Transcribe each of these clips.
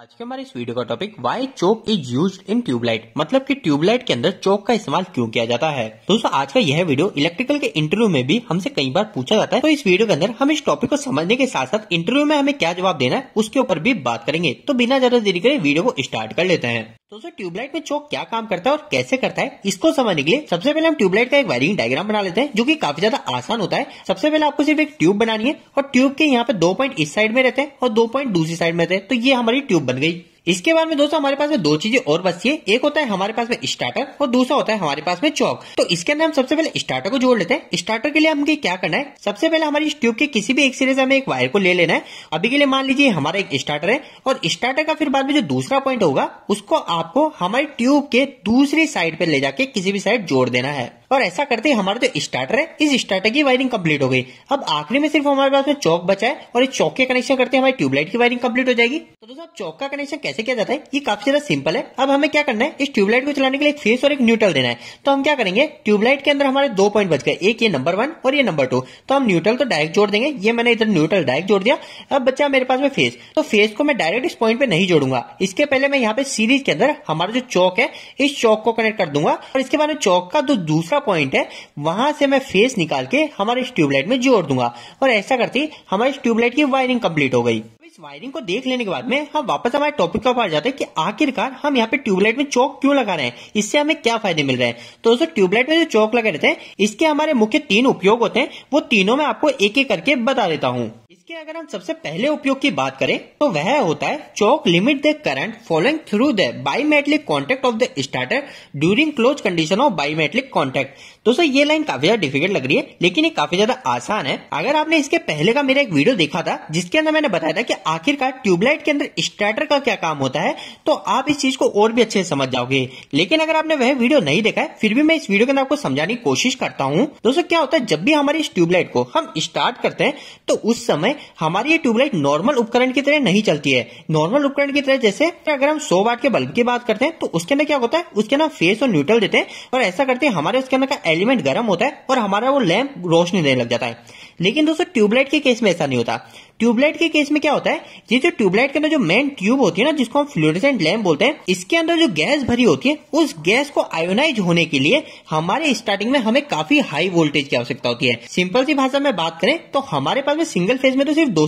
आज के हमारे इस वीडियो का topic why choke is use in tubelight मतलब कि ट्यूबलाइट के अंदर चोक का इस्तेमाल क्यों किया जाता है दोस्तों आज का यह वीडियो इलेक्ट्रिकल के इंटरव्यू में भी हमसे कई बार पूछा जाता है तो इस वीडियो के अंदर हम इस टॉपिक को समझने के साथ साथ इंटरव्यू में हमें क्या जवाब देना है उसके ऊपर भी बात करेंगे तो बिना ज्यादा देरी करे वीडियो को स्टार्ट कर लेते हैं दोस्तों ट्यूबलाइट में चौक क्या काम करता है और कैसे करता है इसको समझने के लिए सबसे पहले हम ट्यूबलाइट का एक वायरिंग डायग्राम बना लेते हैं जो कि काफी ज्यादा आसान होता है सबसे पहले आपको सिर्फ एक ट्यूब बनानी है और ट्यूब के यहाँ पे दो पॉइंट इस साइड में रहते हैं और दो पॉइंट दूसरी साइड में रहते हैं तो ये हमारी ट्यूब बन गई इसके बाद में दोस्तों हमारे पास में दो चीजें और बची है एक होता है हमारे पास में स्टार्टर और दूसरा होता है हमारे पास में चौक तो इसके अंदर हम सबसे पहले स्टार्टर को जोड़ लेते हैं स्टार्टर के लिए हमें क्या करना है सबसे पहले हमारी इस ट्यूब के किसी भी एक सिरे से हमें एक वायर को ले लेना है अभी के लिए मान लीजिए हमारा एक स्टार्टर है और स्टार्टर का फिर बाद में जो दूसरा पॉइंट होगा उसको आपको हमारी ट्यूब के दूसरी साइड पर ले जाके किसी भी साइड जोड़ देना है और ऐसा करते ही हमारा जो स्टार्टर है इस स्टार्टर की वायरिंग कंप्लीट हो गई अब आखिरी में सिर्फ हमारे पास में चौक बचा है और इस चौक के कनेक्शन करते हमारी ट्यूबलाइट की वायरिंग कंप्लीट हो जाएगी तो दोस्तों अब चौक का कनेक्शन कैसे किया जाता है ये काफी ज्यादा सिंपल है अब हमें क्या करना है इस ट्यूबलाइट को चलाने के लिए फेस और एक न्यूट्रल देना है तो हम क्या करेंगे ट्यूबलाइट के अंदर हमारे दो पॉइंट बच गए एक ये नंबर वन और ये नंबर टू तो हम न्यूट्रल तो डायरेक्ट जोड़ देंगे ये मैंने इधर न्यूट्रल डायरेक्ट जोड़ दिया अब बच्चा मेरे पास में फेस तो फेस को मैं डायरेक्ट इस पॉइंट पे नहीं जोड़ूंगा इसके पहले मैं यहाँ पे सीरीज के अंदर हमारा जो चौक है इस चौक को कनेक्ट कर दूंगा और इसके बाद चौक का जो दूसरा पॉइंट है वहां से मैं फेस निकाल के हमारे ट्यूबलाइट में जोड़ दूंगा और ऐसा करते हमारे ट्यूबलाइट की वायरिंग कंप्लीट हो गई वायरिंग को देख लेने के बाद में हम वापस हमारे टॉपिक पर ऊपर जाते हैं कि आखिरकार हम यहाँ पे ट्यूबलाइट में चौक क्यों लगा रहे हैं इससे हमें क्या फायदे मिल रहे हैं तो दोस्तों ट्यूबलाइट में जो चौक लगे रहते हैं इसके हमारे मुख्य तीन उपयोग होते हैं वो तीनों में आपको एक एक करके बता देता हूँ इसके अगर हम सबसे पहले उपयोग की बात करें तो वह होता है choke limit the current following through the biometric contact of the starter during close condition of biometric contact दोस्तों ये लाइन काफी ज्यादा डिफिकल्ट लग रही है लेकिन ये काफी ज्यादा आसान है अगर आपने इसके पहले का मेरा एक वीडियो देखा था जिसके अंदर मैंने बताया था की आखिरकार ट्यूबलाइट के अंदर स्टार्टर का क्या काम होता है तो आप इस चीज को और भी अच्छे से समझ जाओगे लेकिन अगर आपने वह वीडियो नहीं देखा है फिर भी मैं इस वीडियो के अंदर आपको समझाने की कोशिश करता हूँ दोस्तों क्या होता है जब भी हमारी इस ट्यूबलाइट को हम स्टार्ट करते हैं तो उस समय हमारी ये ट्यूबलाइट नॉर्मल उपकरण की तरह नहीं चलती है नॉर्मल उपकरण की तरह जैसे अगर हम सौ वाट के बल्ब की बात करते हैं तो उसके अंदर क्या होता है उसके अंदर फेस और न्यूट्रल देते हैं और ऐसा करते हैं हमारे उसके अंदर का एलिमेंट गर्म होता है और हमारा वो लैम्प रोशनी देने लग जाता है लेकिन दोस्तों ट्यूबलाइट के केस में ऐसा नहीं होता ट्यूबलाइट के केस में क्या होता है ये जो ट्यूबलाइट के अंदर जो मेन ट्यूब होती है ना जिसको हम फ्लोरिसेंट लैम्प बोलते हैं इसके अंदर जो गैस भरी होती है उस गैस को आयोनाइज होने के लिए हमारे स्टार्टिंग में हमें काफी हाई वोल्टेज की आवश्यकता होती है सिंपल सी भाषा में बात करें तो हमारे पास में सिंगल फेज में तो सिर्फ दो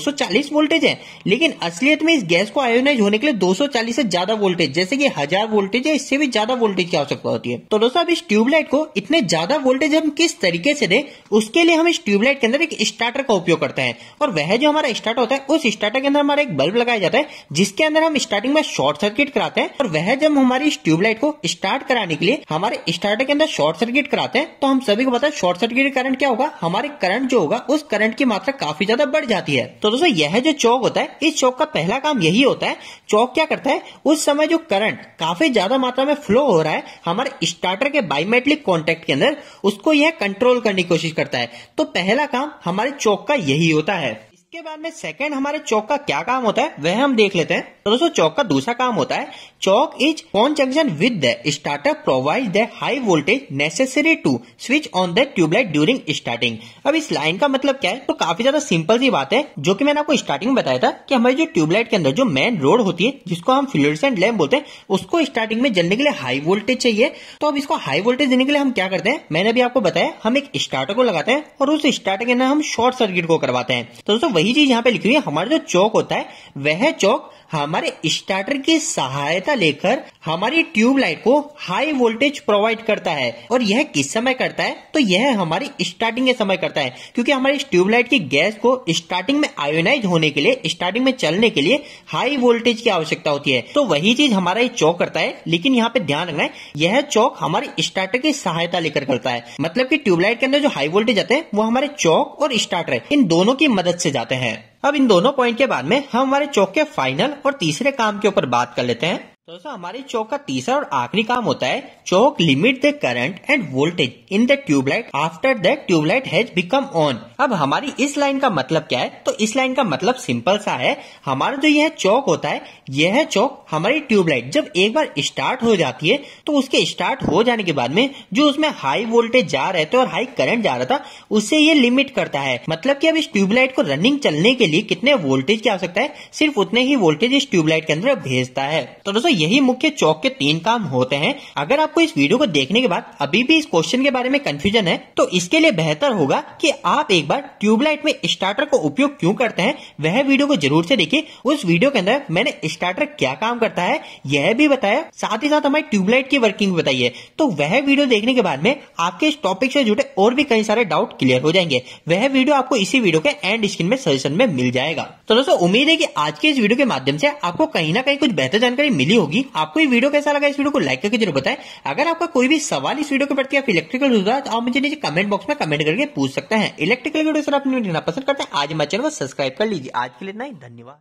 वोल्टेज है लेकिन असलियत में इस गैस को आयोनाइज होने के लिए दो से ज्यादा वोल्टेज जैसे की हजार वोल्टेज है इससे भी ज्यादा वोल्टेज की आवश्यकता होती है तो दोस्तों अब इस ट्यूबलाइट को इतने ज्यादा वोल्टेज हम किस तरीके से दे उसके लिए हम इस ट्यूबलाइट के अंदर एक स्टार्टर का उपयोग करते हैं और वह जो हमारा स्टार्टर होता है उस स्टार्टर के अंदर हमारा एक बल्ब लगाया जाता है जिसके अंदर हम स्टार्टिंग में शॉर्ट सर्किट कराते हैं और वह जब हमारी इस ट्यूबलाइट को स्टार्ट कराने के लिए हमारे स्टार्टर के अंदर शॉर्ट सर्किट कराते हैं तो हम सभी को पता है शॉर्ट सर्किट करंट क्या होगा हमारे करंट जो होगा उस करंट की मात्रा काफी ज्यादा बढ़ जाती है तो दोस्तों यह जो चौक होता है इस चौक का पहला काम यही होता है चौक क्या करता है उस समय जो करंट काफी ज्यादा मात्रा में फ्लो हो रहा है हमारे स्टार्टर के बायोमेट्रिक कॉन्टेक्ट के अंदर उसको यह कंट्रोल करने की कोशिश करता है तो पहला काम हमारे चौक का यही होता है इसके बाद में सेकंड हमारे चौक का क्या काम होता है वह हम देख लेते हैं तो दोस्तों चौक का दूसरा काम होता है choke is conjunction with the starter provide the high voltage necessary to switch on the tubelight during starting अब इस लाइन का मतलब क्या है तो काफी ज्यादा सिंपल सी बात है जो की मैंने आपको स्टार्टिंग में बताया था की हमारी जो ट्यूबलाइट के अंदर जो मेन रोड होती है जिसको हम फ्लोरेसेंट लैम्प बोलते हैं उसको स्टार्टिंग में जलने के लिए हाई वोल्टेज चाहिए तो अब इसको हाई वोल्टेज देने के लिए हम क्या करते हैं मैंने अभी आपको बताया हम एक स्टार्टर को लगाते हैं और उस स्टार्टर के अंदर हम शॉर्ट सर्किट को करवाते हैं तो दोस्तों वही चीज यहाँ पे लिखी हुई है हमारा जो चौक होता है वह चौक हमारे स्टार्टर की सहायता लेकर हमारी ट्यूबलाइट को हाई वोल्टेज प्रोवाइड करता है और यह किस समय करता है तो यह हमारी स्टार्टिंग के समय करता है क्योंकि हमारी ट्यूबलाइट की गैस को स्टार्टिंग में आयोनाइज होने के लिए स्टार्टिंग में चलने के लिए हाई वोल्टेज की आवश्यकता होती है तो वही चीज हमारा ये चौक करता है लेकिन यहाँ पे ध्यान रखना है यह चौक हमारे स्टार्टर की सहायता लेकर करता है मतलब की ट्यूबलाइट के अंदर जो हाई वोल्टेज आते हैं वो हमारे चौक और स्टार्टर इन दोनों की मदद से जाते हैं जाते हैं अब इन दोनों पॉइंट के बाद में हम हमारे चौक के फाइनल और तीसरे काम के ऊपर बात कर लेते हैं दोस्तों हमारे चौक का तीसरा और आखिरी काम होता है choke limit the current and voltage in the tubelight after the tubelight has become on अब हमारी इस लाइन का मतलब क्या है तो इस लाइन का मतलब सिंपल सा है हमारा जो यह चौक होता है यह चौक हमारी ट्यूबलाइट जब एक बार स्टार्ट हो जाती है तो उसके स्टार्ट हो जाने के बाद में जो उसमें हाई वोल्टेज जा रहे थे और हाई करंट जा रहा था उससे ये लिमिट करता है मतलब की अब इस ट्यूबलाइट को रनिंग चलने के लिए कितने वोल्टेज की आवश्यकता है सिर्फ उतने ही वोल्टेज इस ट्यूबलाइट के अंदर भेजता है तो दोस्तों यही मुख्य चौक के तीन काम होते हैं अगर आपको इस वीडियो को देखने के बाद अभी भी इस क्वेश्चन के बारे में कंफ्यूजन है तो इसके लिए बेहतर होगा कि आप एक बार ट्यूबलाइट में स्टार्टर को उपयोग क्यों करते हैं वह वीडियो को जरूर से देखिए उस वीडियो के अंदर मैंने स्टार्टर क्या काम करता है यह भी बताया साथ ही साथ हमारी ट्यूबलाइट की वर्किंग बताइए तो वह वीडियो देखने के बाद में आपके इस टॉपिक से जुड़े और भी कई सारे डाउट क्लियर हो जाएंगे वह वीडियो आपको इसी वीडियो के एंड स्क्रीन में सजेशन में मिल जाएगा तो दोस्तों उम्मीद है की आज के इस वीडियो के माध्यम से आपको कहीं ना कहीं कुछ बेहतर जानकारी मिली होगी आपको ये वीडियो कैसा लगा इस वीडियो को लाइक करके जरूर बताएं अगर आपका कोई भी सवाल इस वीडियो के प्रति आप इलेक्ट्रिकल होता है तो आप मुझे नीचे कमेंट बॉक्स में कमेंट करके पूछ सकते हैं इलेक्ट्रिकल वीडियो सर पसंद करते हैं आज हमारे चैनल को सब्सक्राइब कर लीजिए आज के लिए नहीं धन्यवाद